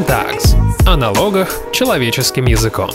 Written Tags о налогах человеческим языком.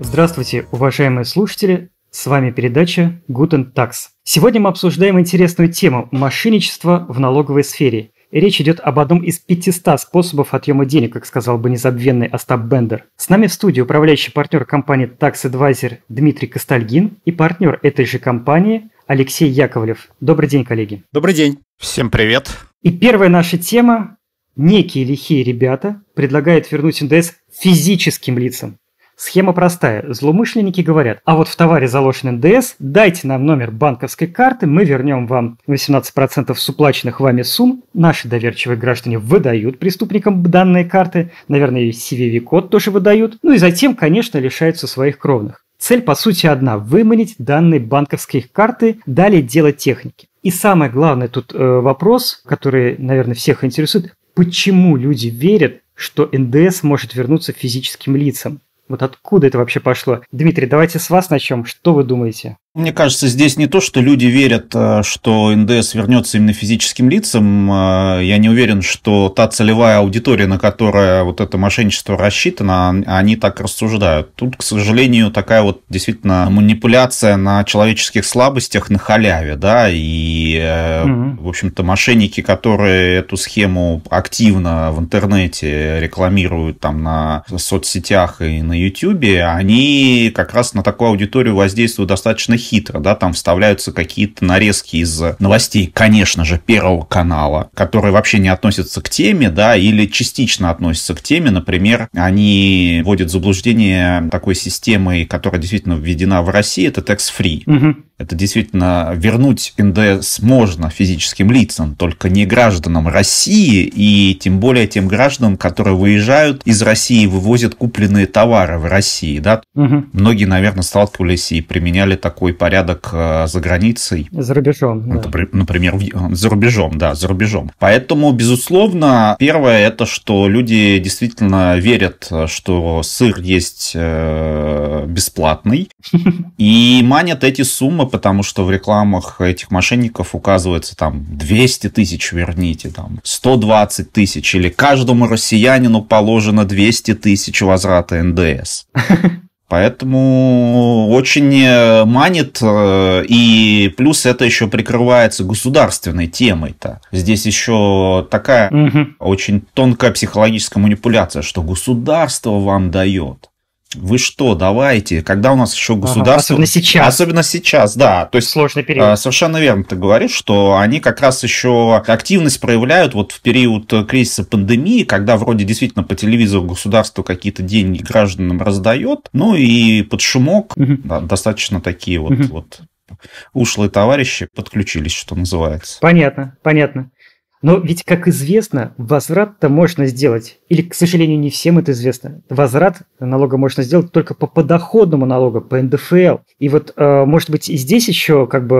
Здравствуйте, уважаемые слушатели! С вами передача Guten Tax. Сегодня мы обсуждаем интересную тему – мошенничество в налоговой сфере. речь идет об одном из 500 способов отъема денег, как сказал бы незабвенный Остап Бендер. С нами в студии управляющий партнер компании Tax Advisor Дмитрий Костальгин и партнер этой же компании Алексей Яковлев. Добрый день, коллеги. Добрый день. Всем привет. И первая наша тема некие лихие ребята предлагают вернуть НДС физическим лицам. Схема простая. Злоумышленники говорят, а вот в товаре заложен НДС, дайте нам номер банковской карты, мы вернем вам 18% с уплаченных вами сумм. Наши доверчивые граждане выдают преступникам данные карты, наверное, и CVV-код тоже выдают, ну и затем, конечно, лишаются своих кровных. Цель, по сути, одна – выманить данные банковской карты, далее дело техники. И самое главное тут э, вопрос, который, наверное, всех интересует, почему люди верят, что НДС может вернуться физическим лицам. Вот откуда это вообще пошло? Дмитрий, давайте с вас начнем. Что вы думаете? Мне кажется, здесь не то, что люди верят, э, что НДС вернется именно физическим лицам. Э, я не уверен, что та целевая аудитория, на которую вот это мошенничество рассчитано, они так рассуждают. Тут, к сожалению, такая вот действительно манипуляция на человеческих слабостях на халяве, да, и, угу. в общем-то, мошенники, которые эту схему активно в интернете рекламируют там на соцсетях и на YouTube, они как раз на такую аудиторию воздействуют достаточно хитро хитро, да, там вставляются какие-то нарезки из э, новостей, конечно же, Первого канала, которые вообще не относятся к теме, да, или частично относятся к теме, например, они вводят заблуждение такой системой, которая действительно введена в России, это tax-free. Угу. Это действительно вернуть НДС можно физическим лицам, только не гражданам России и тем более тем гражданам, которые выезжают из России и вывозят купленные товары в России. Да? Угу. Многие, наверное, сталкивались и применяли такой порядок э, за границей. За рубежом. Да. Например, за рубежом, да, за рубежом. Поэтому, безусловно, первое это, что люди действительно верят, что сыр есть э, бесплатный, и манят эти суммы, потому что в рекламах этих мошенников указывается там 200 тысяч верните, там 120 тысяч, или каждому россиянину положено 200 тысяч возврата НДС. Поэтому очень э, манит, э, и плюс это еще прикрывается государственной темой-то. Здесь еще такая угу. очень тонкая психологическая манипуляция, что государство вам дает вы что, давайте, когда у нас еще государство... Ага, особенно сейчас. Особенно сейчас, да. То есть, Сложный период. А, совершенно верно ты говоришь, что они как раз еще активность проявляют вот в период э, кризиса пандемии, когда вроде действительно по телевизору государство какие-то деньги гражданам раздает, ну и под шумок угу. да, достаточно такие вот, угу. вот ушлые товарищи подключились, что называется. Понятно, понятно. Но ведь, как известно, возврат-то можно сделать. Или, к сожалению, не всем это известно. Возврат налога можно сделать только по подоходному налогу, по НДФЛ. И вот, э, может быть, и здесь еще как бы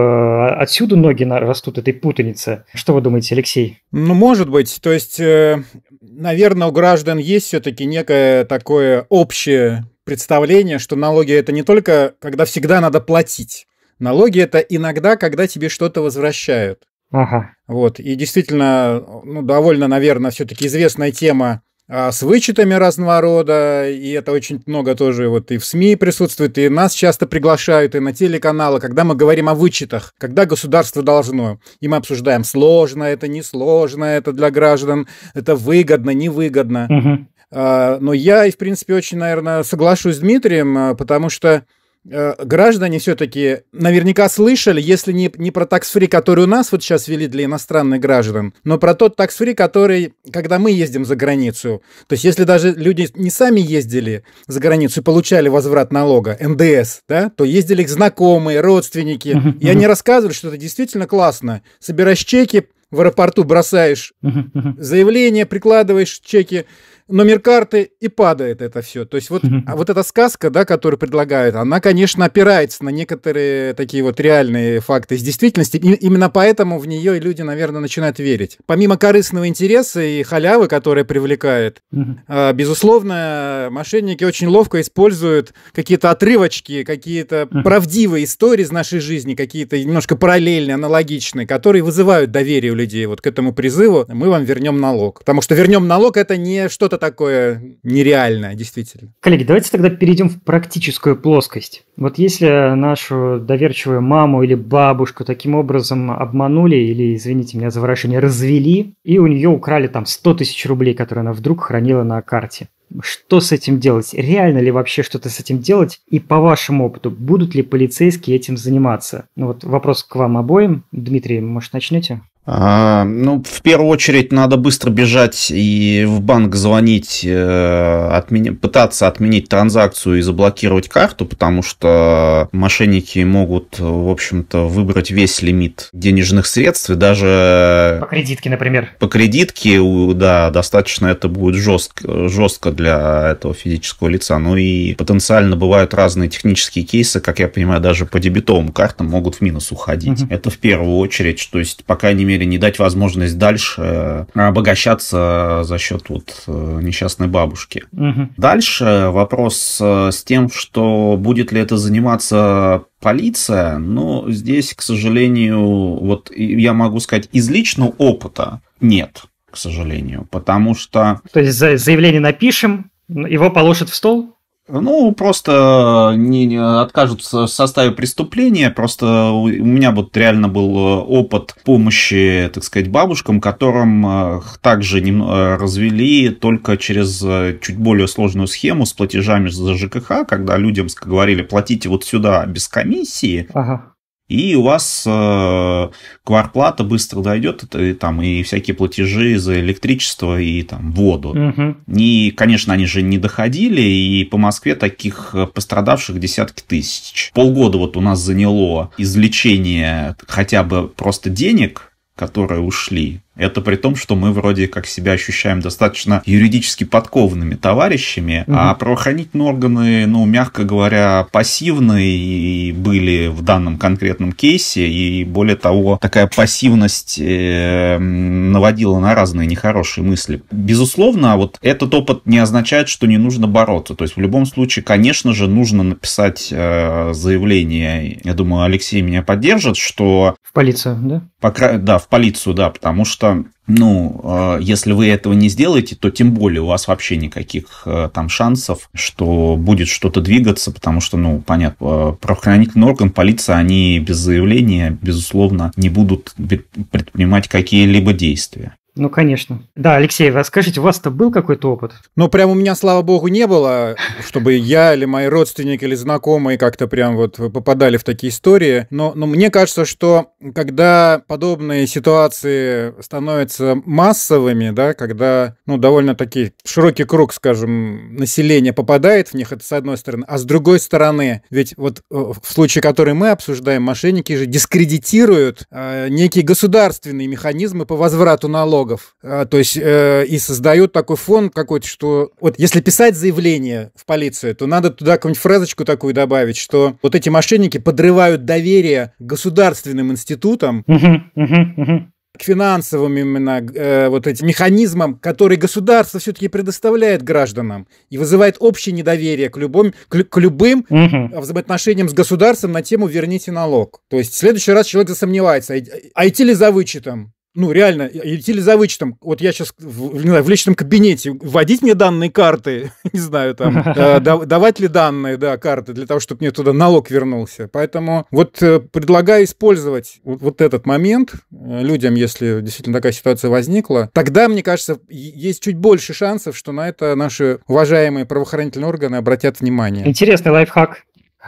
а, отсюда ноги растут этой путаницы. Что вы думаете, Алексей? Ну, может быть. То есть, э, наверное, у граждан есть все-таки некое такое общее представление, что налоги это не только когда всегда надо платить. Налоги это иногда, когда тебе что-то возвращают. Ага. Вот. И действительно, ну, довольно, наверное, все-таки известная тема а, с вычетами разного рода, и это очень много тоже вот и в СМИ присутствует, и нас часто приглашают, и на телеканалы, когда мы говорим о вычетах, когда государство должно, и мы обсуждаем, сложно это, несложно это для граждан, это выгодно, невыгодно. Угу. Но я, в принципе, очень, наверное, соглашусь с Дмитрием, а, потому что Э, граждане все-таки наверняка слышали, если не, не про таксфри, который у нас вот сейчас вели для иностранных граждан, но про тот таксфри, который, когда мы ездим за границу. То есть, если даже люди не сами ездили за границу и получали возврат налога, НДС, да, то ездили их знакомые, родственники, uh-huh, и они рассказывали, что это действительно классно. Собираешь чеки, в аэропорту бросаешь заявление, прикладываешь чеки, номер карты и падает это все. То есть вот, а вот эта сказка, да, которую предлагают, она, конечно, опирается на некоторые такие вот реальные факты из действительности. И, именно поэтому в нее и люди, наверное, начинают верить. Помимо корыстного интереса и халявы, которая привлекает, а, безусловно, мошенники очень ловко используют какие-то отрывочки, какие-то правдивые истории из нашей жизни, какие-то немножко параллельные, аналогичные, которые вызывают доверие у людей вот к этому призыву «мы вам вернем налог». Потому что вернем налог – это не что-то такое нереальное, действительно. Коллеги, давайте тогда перейдем в практическую плоскость. Вот если нашу доверчивую маму или бабушку таким образом обманули или, извините меня за выражение, развели, и у нее украли там 100 тысяч рублей, которые она вдруг хранила на карте. Что с этим делать? Реально ли вообще что-то с этим делать? И по вашему опыту, будут ли полицейские этим заниматься? Ну вот вопрос к вам обоим. Дмитрий, может, начнете? Ну, в первую очередь надо быстро бежать и в банк звонить, э, отмен... пытаться отменить транзакцию и заблокировать карту, потому что мошенники могут, в общем-то, выбрать весь лимит денежных средств и даже... По кредитке, например. По кредитке, да, достаточно это будет жестко, жестко для этого физического лица. Ну и потенциально бывают разные технические кейсы, как я понимаю, даже по дебетовым картам могут в минус уходить. Угу. Это в первую очередь, то есть, по крайней мере, мере, не дать возможность дальше э, обогащаться за счет вот э, несчастной бабушки. Угу. Дальше вопрос э, с тем, что будет ли это заниматься полиция, но здесь, к сожалению, вот я могу сказать, из личного опыта нет, к сожалению, потому что... То есть заявление напишем, его положат в стол? Ну, просто не, не откажутся в составе преступления. Просто у меня вот реально был э, опыт помощи, так сказать, бабушкам, которым э, также э, развели только через чуть более сложную схему с платежами за ЖКХ, когда людям говорили, платите вот сюда без комиссии. Ага и у вас э, кварплата быстро дойдет, это, и, там, и всякие платежи за электричество и там, воду. Угу. И, конечно, они же не доходили, и по Москве таких э, пострадавших десятки тысяч. Полгода вот у нас заняло извлечение хотя бы просто денег, которые ушли это при том, что мы вроде как себя ощущаем достаточно юридически подкованными товарищами, угу. а правоохранительные органы, ну, мягко говоря, пассивные и были в данном конкретном кейсе, и более того, такая пассивность э, наводила на разные нехорошие мысли. Безусловно, вот этот опыт не означает, что не нужно бороться. То есть в любом случае, конечно же, нужно написать э, заявление. Я думаю, Алексей меня поддержит, что... В полицию, да? По... Да, в полицию, да, потому что ну, э, если вы этого не сделаете, то тем более у вас вообще никаких э, там шансов, что будет что-то двигаться, потому что, ну, понятно, э, правоохранительный орган, полиция, они без заявления, безусловно, не будут предпринимать какие-либо действия. Ну, конечно. Да, Алексей, расскажите, у вас-то был какой-то опыт? Ну, прям у меня, слава богу, не было, чтобы я или мои родственники или знакомые как-то прям вот попадали в такие истории. Но, но мне кажется, что когда подобные ситуации становятся массовыми, да, когда, ну, довольно-таки широкий круг, скажем, населения попадает в них, это с одной стороны. А с другой стороны, ведь вот э, в случае, который мы обсуждаем, мошенники же дискредитируют э, некие государственные механизмы по возврату налогов налогов. А, то есть э, и создают такой фон какой-то, что вот если писать заявление в полицию, то надо туда какую-нибудь фразочку такую добавить, что вот эти мошенники подрывают доверие государственным институтам. к финансовым именно э, вот этим механизмам, которые государство все-таки предоставляет гражданам и вызывает общее недоверие к, любым к, к любым угу. взаимоотношениям с государством на тему «верните налог». То есть в следующий раз человек засомневается, а, а идти ли за вычетом? ну, реально, или за вычетом. Вот я сейчас в, не знаю, в личном кабинете вводить мне данные карты, не знаю, там, э, давать ли данные, да, карты для того, чтобы мне туда налог вернулся. Поэтому вот э, предлагаю использовать вот этот момент э, людям, если действительно такая ситуация возникла. Тогда, мне кажется, есть чуть больше шансов, что на это наши уважаемые правоохранительные органы обратят внимание. Интересный лайфхак.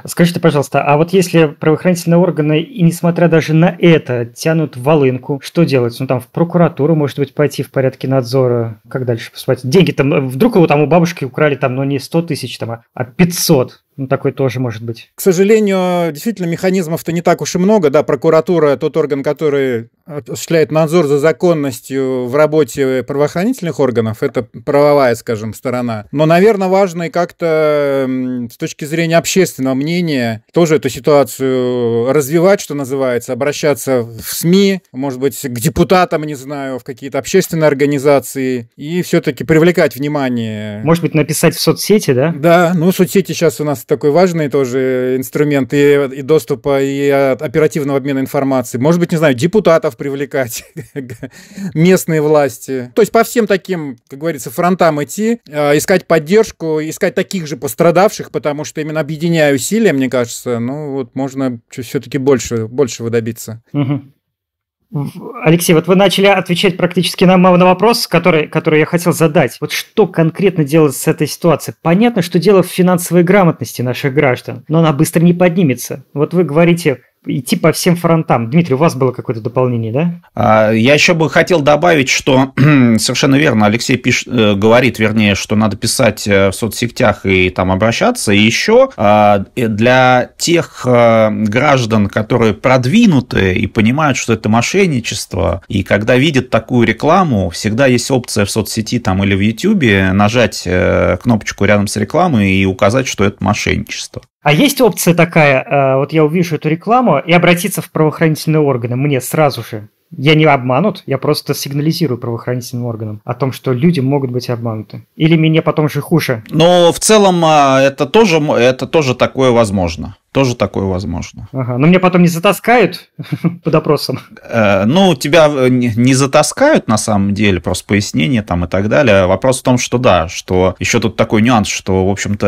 Скажите, пожалуйста, а вот если правоохранительные органы, и несмотря даже на это, тянут волынку, что делать? Ну, там, в прокуратуру, может быть, пойти в порядке надзора. Как дальше поступать? Деньги там, э, вдруг его там у бабушки украли там, ну, не 100 тысяч, там, а 500. А ну, такой тоже может быть. К сожалению, действительно, механизмов-то не так уж и много. Да, прокуратура – тот орган, который осуществляет надзор за законностью в работе правоохранительных органов. Это правовая, скажем, сторона. Но, наверное, важно и как-то с точки зрения общественного мнения тоже эту ситуацию развивать, что называется, обращаться в СМИ, может быть, к депутатам, не знаю, в какие-то общественные организации и все-таки привлекать внимание. Может быть, написать в соцсети, да? Да, ну, соцсети сейчас у нас такой важный тоже инструмент и, и доступа, и оперативного обмена информацией. Может быть, не знаю, депутатов привлекать, местные власти. То есть по всем таким, как говорится, фронтам идти, э, искать поддержку, искать таких же пострадавших, потому что именно объединяя усилия, мне кажется, ну вот можно все-таки больше, большего добиться. Угу. Алексей, вот вы начали отвечать практически на, на вопрос, который, который я хотел задать. Вот что конкретно делать с этой ситуацией? Понятно, что дело в финансовой грамотности наших граждан, но она быстро не поднимется. Вот вы говорите, идти по всем фронтам. Дмитрий, у вас было какое-то дополнение, да? А, я еще бы хотел добавить, что совершенно верно, Алексей пиш, э, говорит, вернее, что надо писать э, в соцсетях и там обращаться. И еще а, э, для тех граждан, которые продвинуты и понимают, что это мошенничество, и когда видят такую рекламу, всегда есть опция в соцсети там или в YouTube нажать кнопочку рядом с рекламой и указать, что это мошенничество. А есть опция такая, э, вот я увижу эту рекламу и обратиться в правоохранительные органы мне сразу же. Я не обманут, я просто сигнализирую правоохранительным органам о том, что люди могут быть обмануты. Или мне потом же хуже. Но в целом а, это тоже, это тоже такое возможно. Тоже такое возможно. Ага, но мне потом не затаскают под опросом. Э, ну, тебя э, не, не затаскают на самом деле, просто пояснение там и так далее. Вопрос в том, что да, что еще тут такой нюанс, что, в общем-то,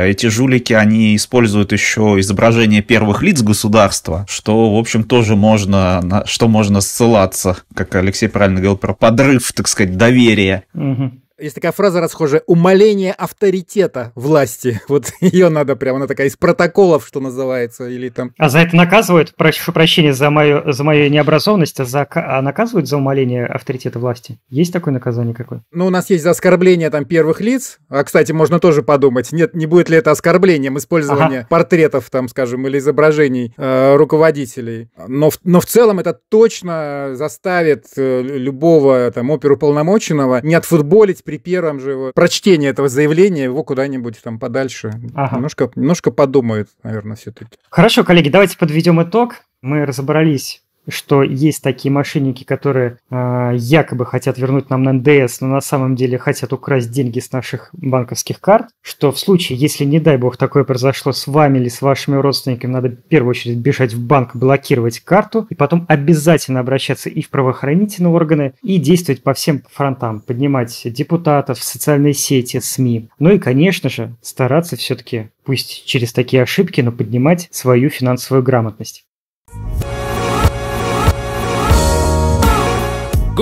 э, эти жулики, они используют еще изображение первых лиц государства, что, в общем, тоже можно, на что можно ссылаться, как Алексей правильно говорил, про подрыв, так сказать, доверия. Угу есть такая фраза расхожая, умаление авторитета власти. Вот ее надо прямо, она такая из протоколов, что называется, или там... А за это наказывают? Прошу прощения за мою, за мою необразованность, а, за, а наказывают за умаление авторитета власти? Есть такое наказание какое? Ну, у нас есть за оскорбление там первых лиц, а, кстати, можно тоже подумать, нет, не будет ли это оскорблением использования ага. портретов там, скажем, или изображений э, руководителей. Но, но в целом это точно заставит э, любого там оперуполномоченного не отфутболить при первом же его прочтении этого заявления его куда-нибудь там подальше. Ага. Немножко, немножко подумают, наверное, все-таки. Хорошо, коллеги, давайте подведем итог. Мы разобрались что есть такие мошенники, которые э, якобы хотят вернуть нам на НДС, но на самом деле хотят украсть деньги с наших банковских карт, что в случае, если, не дай бог, такое произошло с вами или с вашими родственниками, надо в первую очередь бежать в банк, блокировать карту, и потом обязательно обращаться и в правоохранительные органы, и действовать по всем фронтам, поднимать депутатов, социальные сети, СМИ. Ну и, конечно же, стараться все-таки, пусть через такие ошибки, но поднимать свою финансовую грамотность.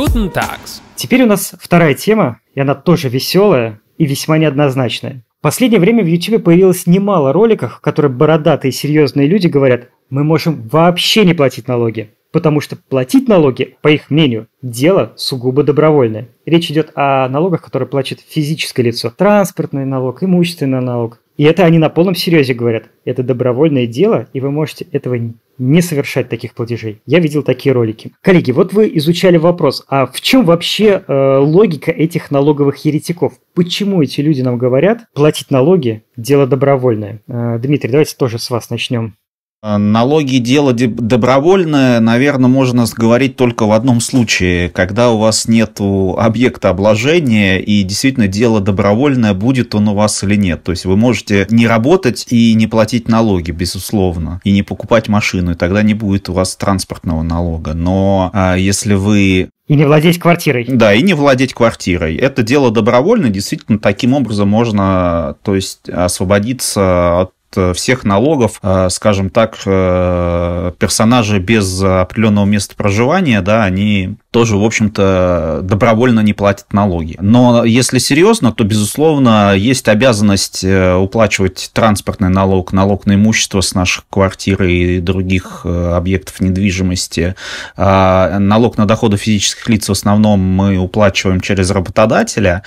Guten Tags. Теперь у нас вторая тема, и она тоже веселая и весьма неоднозначная. В последнее время в YouTube появилось немало роликов, в которых бородатые серьезные люди говорят, мы можем вообще не платить налоги. Потому что платить налоги, по их мнению, дело сугубо добровольное. Речь идет о налогах, которые платит физическое лицо. Транспортный налог, имущественный налог. И это они на полном серьезе говорят. Это добровольное дело, и вы можете этого не совершать таких платежей. Я видел такие ролики. Коллеги, вот вы изучали вопрос, а в чем вообще э, логика этих налоговых еретиков? Почему эти люди нам говорят, платить налоги – дело добровольное? Э, Дмитрий, давайте тоже с вас начнем. А, налоги дело добровольное, наверное, можно говорить только в одном случае, когда у вас нет объекта обложения, и действительно дело добровольное, будет он у вас или нет. То есть вы можете не работать и не платить налоги, безусловно, и не покупать машину, и тогда не будет у вас транспортного налога. Но а если вы и не владеть квартирой. Да, и не владеть квартирой. Это дело добровольно, действительно, таким образом можно, то есть, освободиться от Э, всех налогов, э, скажем так, э, персонажи без определенного места проживания, да, они тоже, в общем-то, добровольно не платит налоги. Но если серьезно, то, безусловно, есть обязанность э, уплачивать транспортный налог, налог на имущество с наших квартир и других э, объектов недвижимости. А налог на доходы физических лиц в основном мы уплачиваем через работодателя,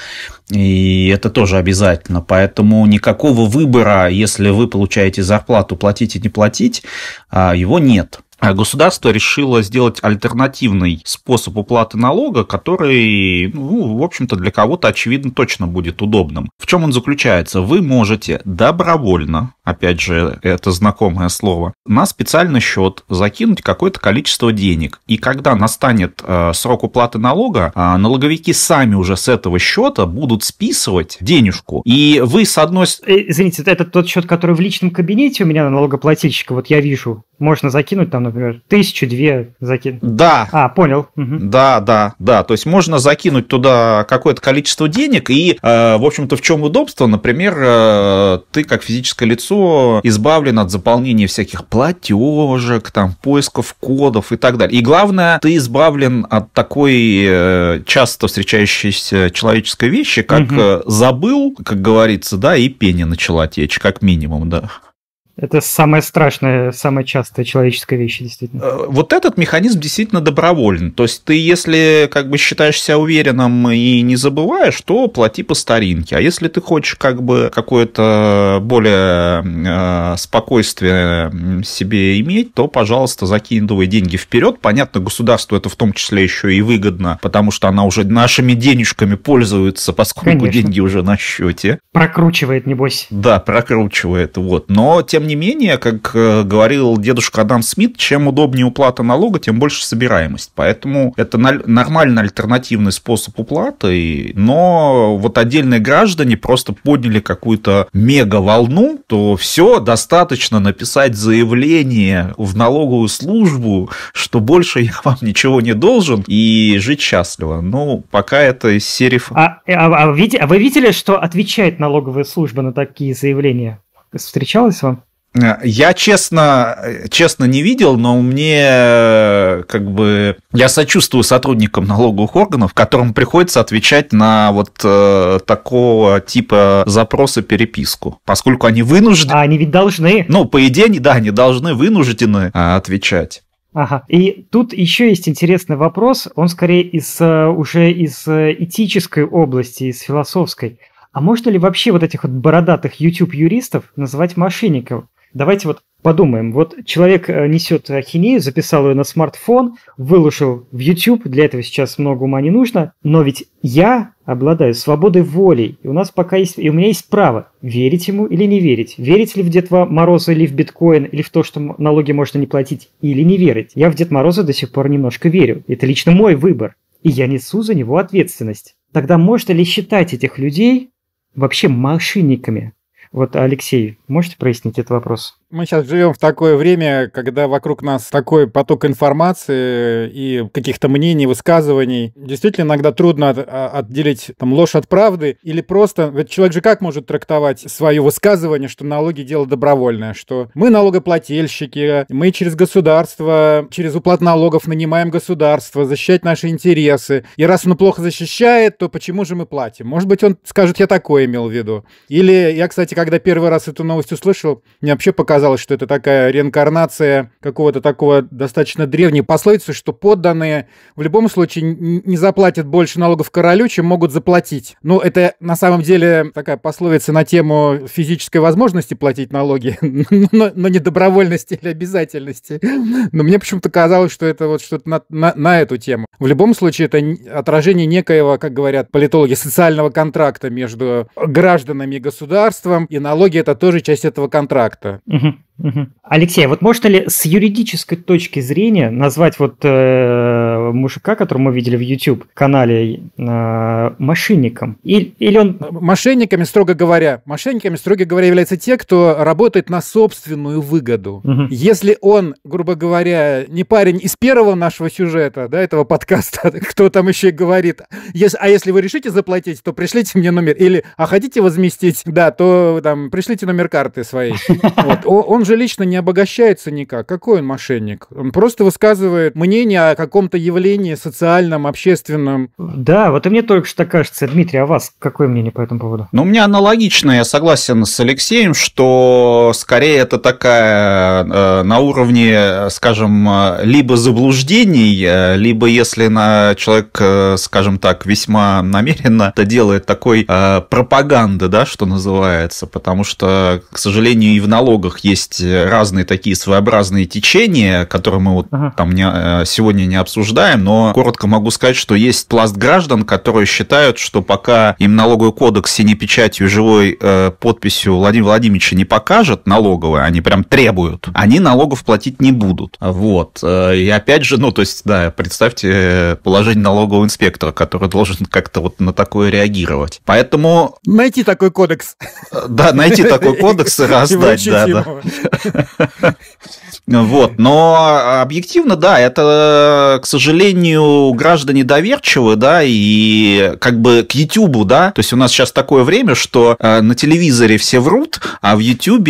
и это тоже обязательно. Поэтому никакого выбора, если вы получаете зарплату, платить и не платить, а, его нет. А государство решило сделать альтернативный способ уплаты налога, который, ну, в общем-то, для кого-то, очевидно, точно будет удобным. В чем он заключается? Вы можете добровольно опять же, это знакомое слово, на специальный счет закинуть какое-то количество денег. И когда настанет э, срок уплаты налога, э, налоговики сами уже с этого счета будут списывать денежку. И вы с одной... Э, извините, это тот счет, который в личном кабинете у меня на налогоплательщика, вот я вижу, можно закинуть там, например, тысячу, две закинуть. Да. А, понял. Угу. Да, да, да. То есть можно закинуть туда какое-то количество денег, и, э, в общем-то, в чем удобство? Например, э, ты как физическое лицо лицо избавлено от заполнения всяких платежек, там, поисков кодов и так далее. И главное, ты избавлен от такой э, часто встречающейся человеческой вещи, как угу. забыл, как говорится, да, и пение начала течь, как минимум, да. Это самая страшная, самая частая человеческая вещь, действительно. Э, вот этот механизм действительно добровольный. То есть ты, если как бы считаешь себя уверенным и не забываешь, то плати по старинке. А если ты хочешь как бы какое-то более э, спокойствие себе иметь, то, пожалуйста, закинь давай деньги вперед. Понятно, государству это в том числе еще и выгодно, потому что она уже нашими денежками пользуется, поскольку Конечно. деньги уже на счете. Прокручивает, небось. Да, прокручивает. Вот. Но тем тем не менее, как э, говорил дедушка Адам Смит, чем удобнее уплата налога, тем больше собираемость. Поэтому это нормальный альтернативный способ уплаты, но вот отдельные граждане просто подняли какую-то мега-волну, то все, достаточно написать заявление в налоговую службу, что больше я вам ничего не должен, и жить счастливо. Ну, пока это из серии... А, э, а, а, а, а вы видели, что отвечает налоговая служба на такие заявления? встречалась вам? Я честно, честно не видел, но мне как бы я сочувствую сотрудникам налоговых органов, которым приходится отвечать на вот э, такого типа запроса переписку, поскольку они вынуждены. А они ведь должны. Ну по идее, да, они должны вынуждены э, отвечать. Ага. И тут еще есть интересный вопрос, он скорее из э, уже из э, этической области, из философской. А можно ли вообще вот этих вот бородатых YouTube-юристов называть мошенников? Давайте вот подумаем. Вот человек э, несет ахинею, записал ее на смартфон, выложил в YouTube, для этого сейчас много ума не нужно, но ведь я обладаю свободой воли, и у нас пока есть, и у меня есть право верить ему или не верить, верить ли в Дедва Мороза или в биткоин, или в то, что налоги можно не платить, или не верить. Я в Дед Мороза до сих пор немножко верю, это лично мой выбор, и я несу за него ответственность. Тогда можно ли считать этих людей вообще мошенниками? Вот, Алексей, можете прояснить этот вопрос? Мы сейчас живем в такое время, когда вокруг нас такой поток информации э, и каких-то мнений, высказываний. Действительно, иногда трудно от, а, отделить там, ложь от правды. Или просто... Ведь человек же как может трактовать свое высказывание, что налоги дело добровольное, что мы налогоплательщики, мы через государство, через уплат налогов нанимаем государство защищать наши интересы. И раз он плохо защищает, то почему же мы платим? Может быть, он скажет, я такое имел в виду. Или я, кстати, когда первый раз эту новость услышал, мне вообще показалось, казалось, что это такая реинкарнация какого-то такого достаточно древней пословицы, что подданные в любом случае не заплатят больше налогов королю, чем могут заплатить. Ну, это на самом деле такая пословица на тему физической возможности платить налоги, но, но не добровольности или обязательности. Но мне почему-то казалось, что это вот что-то на, на, на эту тему. В любом случае, это отражение некоего, как говорят политологи, социального контракта между гражданами и государством, и налоги — это тоже часть этого контракта. Угу. Алексей, а вот можно ли с юридической точки зрения назвать вот э, мужика, которого мы видели в YouTube-канале, э, мошенником. И, или он... Мошенниками, строго говоря, мошенниками, строго говоря, являются те, кто работает на собственную выгоду. Угу. Если он, грубо говоря, не парень из первого нашего сюжета, да, этого подкаста, кто там еще и говорит, если, а если вы решите заплатить, то пришлите мне номер, или, а хотите возместить, да, то там, пришлите номер карты своей. Он же лично не обогащается никак. Какой он мошенник? Он просто высказывает мнение о каком-то его явлении социальном, общественном. Да, вот и мне только что кажется. Дмитрий, а вас какое мнение по этому поводу? Ну, у меня аналогично, я согласен с Алексеем, что скорее это такая э, на уровне, скажем, э, либо заблуждений, э, либо если на человек, э, скажем так, весьма намеренно это делает такой э, пропаганды, да, что называется, потому что, к сожалению, и в налогах есть разные такие своеобразные течения, которые мы вот ага. там не, сегодня не обсуждаем обсуждаем, но коротко могу сказать, что есть пласт граждан, которые считают, что пока им налоговый кодекс синей печатью живой э, подписью Владимира Владимировича не покажет налоговые, они прям требуют, они налогов платить не будут. Вот. Э, и опять же, ну, то есть, да, представьте э, положение налогового инспектора, который должен как-то вот на такое реагировать. Поэтому... Найти такой кодекс. Э, да, найти такой кодекс и раздать, да, да. Вот, но а, объективно, да, это, к сожалению, сожалению, граждане доверчивы, да, и как бы к YouTube, да, то есть у нас сейчас такое время, что э, на телевизоре все врут, а в YouTube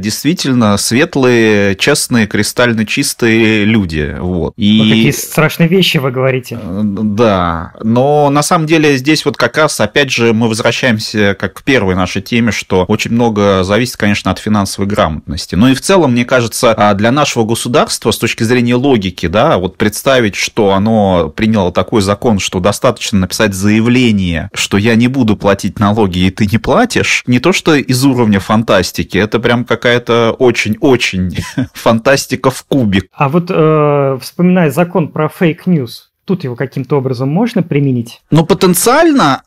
действительно светлые, честные, кристально чистые люди, вот. И... Вот такие страшные вещи вы говорите. Э, да, но на самом деле здесь вот как раз, опять же, мы возвращаемся как к первой нашей теме, что очень много зависит, конечно, от финансовой грамотности. Но ну и в целом, мне кажется, а, для нашего государства с точки зрения логики, да, вот представить, что что оно приняло такой закон, что достаточно написать заявление, что я не буду платить налоги, и ты не платишь, не то что из уровня фантастики, это прям какая-то очень-очень фантастика в кубик. А вот э, вспоминая закон про фейк-ньюс, тут его каким-то образом можно применить? Ну, потенциально, а,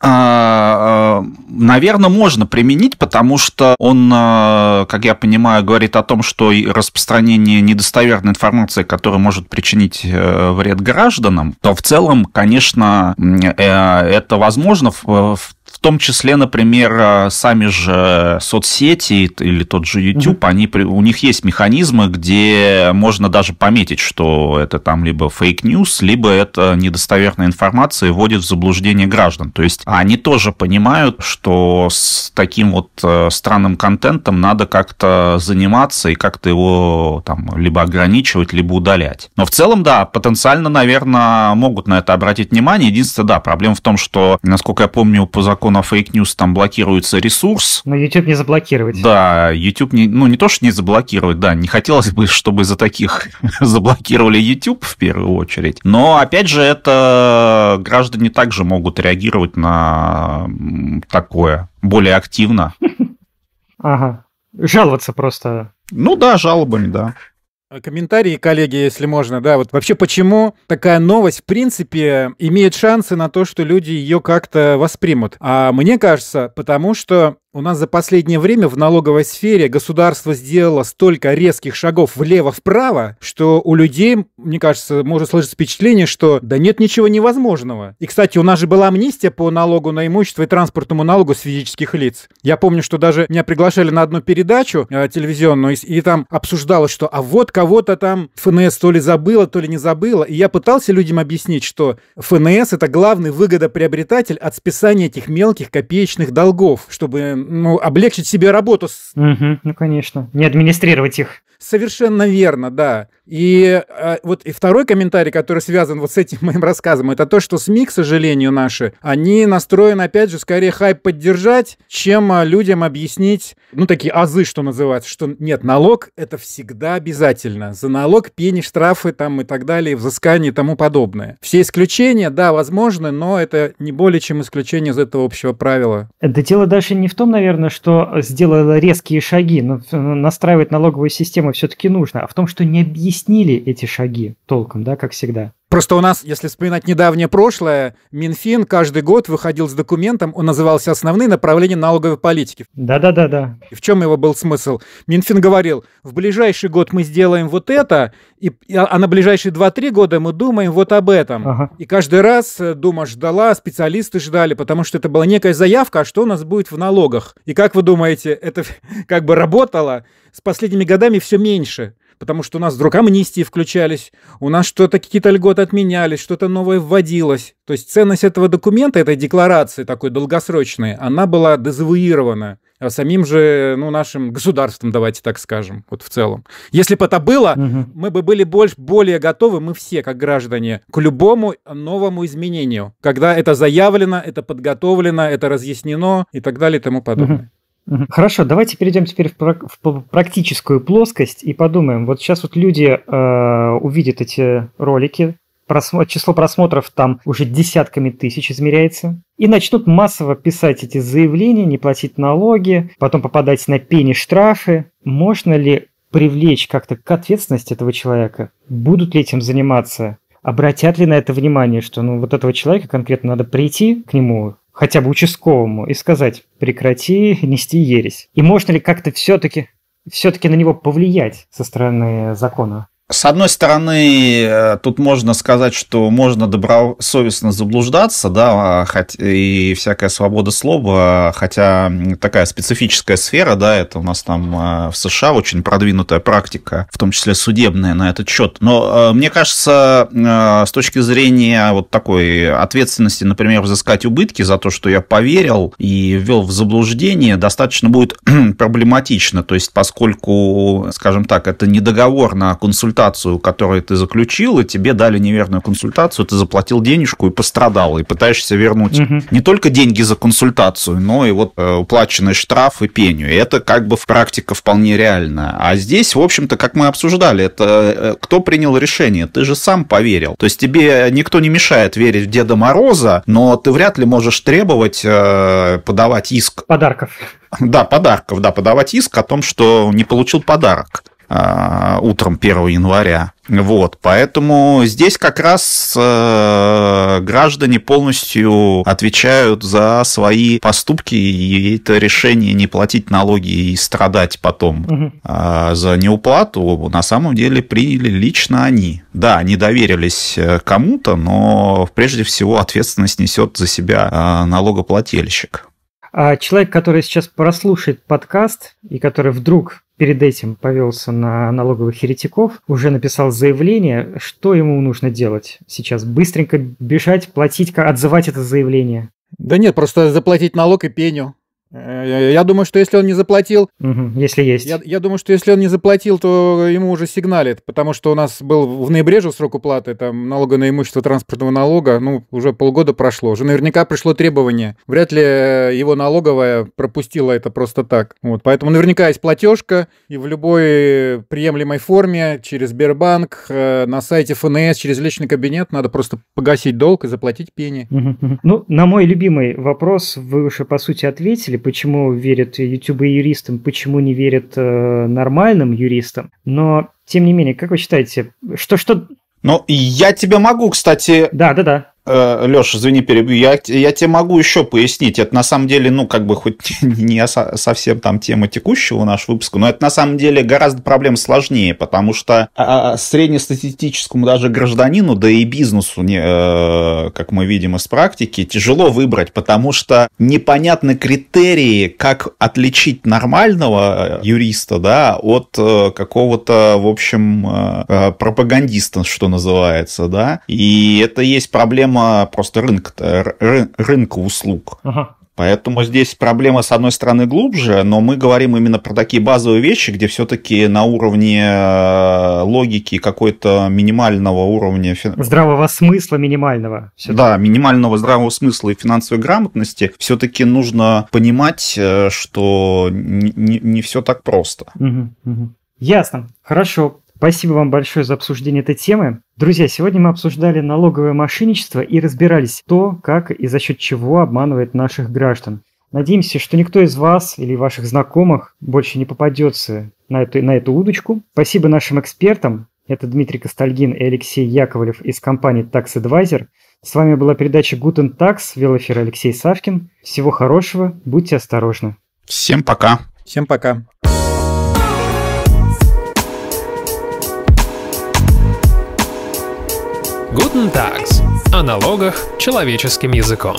а, наверное, можно применить, потому что он, а, как я понимаю, говорит о том, что распространение недостоверной информации, которая может причинить э, вред гражданам, то в целом, конечно, э, это возможно в в том числе, например, э, сами же соцсети или тот же YouTube, mm-hmm. они, у них есть механизмы, где можно даже пометить, что это там либо фейк-ньюс, либо это недостоверная информация и вводит в заблуждение граждан. То есть они тоже понимают, что с таким вот э, странным контентом надо как-то заниматься и как-то его там либо ограничивать, либо удалять. Но в целом, да, потенциально, наверное, могут на это обратить внимание. Единственное, да, проблема в том, что, насколько я помню, по закону закона фейк news там блокируется ресурс. Но YouTube не заблокировать. Да, YouTube не, ну не то, что не заблокировать, да, не хотелось бы, чтобы из-за таких заблокировали YouTube в первую очередь. Но опять же, это граждане также могут реагировать на такое более активно. Ага. Жаловаться просто. Ну да, жалобами, да. Э, комментарии, коллеги, если можно, да, вот вообще почему такая новость, в принципе, имеет шансы на то, что люди ее как-то воспримут? А мне кажется, потому что у нас за последнее время в налоговой сфере государство сделало столько резких шагов влево-вправо, что у людей, мне кажется, может сложиться впечатление, что да нет ничего невозможного. И, кстати, у нас же была амнистия по налогу на имущество и транспортному налогу с физических лиц. Я помню, что даже меня приглашали на одну передачу э, телевизионную, и, и там обсуждалось, что а вот кого-то там ФНС то ли забыла, то ли не забыла. И я пытался людям объяснить, что ФНС это главный выгодоприобретатель от списания этих мелких копеечных долгов, чтобы ну, облегчить себе работу. Угу, ну, конечно. Не администрировать их. Совершенно верно, да. И э, вот и второй комментарий, который связан вот с этим моим рассказом, это то, что СМИ, к сожалению, наши, они настроены, опять же, скорее хайп поддержать, чем а, людям объяснить, ну, такие азы, что называется, что нет, налог — это всегда обязательно. За налог пени, штрафы там и так далее, взыскание и тому подобное. Все исключения, да, возможны, но это не более чем исключение из этого общего правила. Это дело даже не в том, наверное, что сделала резкие шаги, но э, настраивать налоговую систему системы все-таки нужно, а в том, что не объяснили эти шаги толком, да, как всегда. Просто у нас, если вспоминать недавнее прошлое, Минфин каждый год выходил с документом, он назывался «Основные направления налоговой политики». Да-да-да-да. В чем его был смысл? Минфин говорил, в ближайший год мы сделаем вот это, и, а, а на ближайшие 2-3 года мы думаем вот об этом. Ага. И каждый раз э, Дума ждала, специалисты ждали, потому что это была некая заявка, а что у нас будет в налогах. И как вы думаете, это как бы работало? С последними годами все меньше потому что у нас вдруг амнистии включались, у нас что-то какие-то льготы отменялись, что-то новое вводилось. То есть ценность этого документа, этой декларации такой долгосрочной, она была дезавуирована а самим же, ну, нашим государством, давайте так скажем, вот в целом. Если бы это было, угу. мы бы были больше, более готовы, мы все, как граждане, к любому новому изменению, когда это заявлено, это подготовлено, это разъяснено и так далее и тому подобное. Угу. Хорошо, давайте перейдем теперь в, практическую плоскость и подумаем. Вот сейчас вот люди э, увидят эти ролики, просмо... число просмотров там уже десятками тысяч измеряется. И начнут массово писать эти заявления, не платить налоги, потом попадать на пени штрафы. Можно ли привлечь как-то к ответственности этого человека? Будут ли этим заниматься? Обратят ли на это внимание, что ну вот этого человека конкретно надо прийти к нему, хотя бы участковому и сказать «прекрати нести ересь». И можно ли как-то все-таки все-таки на него повлиять со стороны закона? С одной стороны, э, тут можно сказать, что можно добросовестно заблуждаться, да, и всякая свобода слова, хотя такая специфическая сфера, да, это у нас там э, в США очень продвинутая практика, в том числе судебная на этот счет. Но э, мне кажется, с точки зрения вот такой ответственности, например, взыскать убытки за то, что я поверил и ввел в заблуждение, достаточно будет проблематично, то есть поскольку, скажем так, это не договор на консультацию, консультацию, которую ты заключил, и тебе дали неверную консультацию, ты заплатил денежку и пострадал, и пытаешься вернуть угу. не только деньги за консультацию, но и вот э, уплаченный штраф и пеню. И это как бы в практика вполне реальная. А здесь, в общем-то, как мы обсуждали, это э, кто принял решение? Ты же сам поверил. То есть тебе никто не мешает верить в Деда Мороза, но ты вряд ли можешь требовать э, подавать иск. Подарков. Да, подарков, да, подавать иск о том, что не получил подарок. Э, утром 1 января. Вот, поэтому здесь как раз э, граждане полностью отвечают за свои поступки, и это решение не платить налоги и страдать потом угу. э, за неуплату на самом деле приняли лично они. Да, они доверились э, кому-то, но прежде всего ответственность несет за себя э, налогоплательщик. А человек, который сейчас прослушает подкаст и который вдруг перед этим повелся на налоговых херетиков уже написал заявление, что ему нужно делать сейчас? Быстренько бежать, платить, отзывать это заявление? Да нет, просто заплатить налог и пеню. Э, я думаю, что если он не заплатил... Угу, если есть. Я, я думаю, что если он не заплатил, то ему уже сигналит, потому что у нас был в ноябре же срок уплаты там, налога на имущество транспортного налога, ну, уже полгода прошло, уже наверняка пришло требование. Вряд ли э, его налоговая пропустила это просто так. Вот, поэтому наверняка есть платежка, и в любой приемлемой форме, через Сбербанк, э, на сайте ФНС, через личный кабинет, надо просто погасить долг и заплатить пени. Угу, угу. Ну, на мой любимый вопрос вы уже, по сути, ответили, почему верят YouTube юристам, почему не верят э, нормальным юристам. Но, тем не менее, как вы считаете, что... что... Ну, я тебе могу, кстати... Да, да, да. Э, Леш, извини, перебью. Я, я тебе могу еще пояснить. Это на самом деле, ну, как бы хоть не совсем там тема текущего нашего выпуска, но это на самом деле гораздо проблем сложнее, потому что а, а, а, среднестатистическому даже гражданину, да и бизнесу, не, э, как мы видим из практики, тяжело выбрать, потому что непонятны критерии, как отличить нормального э, юриста, да, от какого-то, в общем, пропагандиста, что называется, да. И это есть проблема проблема просто рынка, рынка услуг. Ага. Поэтому здесь проблема, с одной стороны, глубже, но мы говорим именно про такие базовые вещи, где все-таки на уровне э, логики какой-то минимального уровня... Здравого смысла минимального. Да, минимального здравого смысла и финансовой грамотности все-таки нужно понимать, э, что не, не, не все так просто. Угу, угу. Ясно. Хорошо. Спасибо вам большое за обсуждение этой темы. Друзья, сегодня мы обсуждали налоговое мошенничество и разбирались то, как и за счет чего обманывает наших граждан. Надеемся, что никто из вас или ваших знакомых больше не попадется на эту, на эту удочку. Спасибо нашим экспертам. Это Дмитрий Костальгин и Алексей Яковлев из компании Tax Advisor. С вами была передача Guten Tax, вел Алексей Савкин. Всего хорошего, будьте осторожны. Всем пока. Всем пока. Guten Tags о налогах человеческим языком.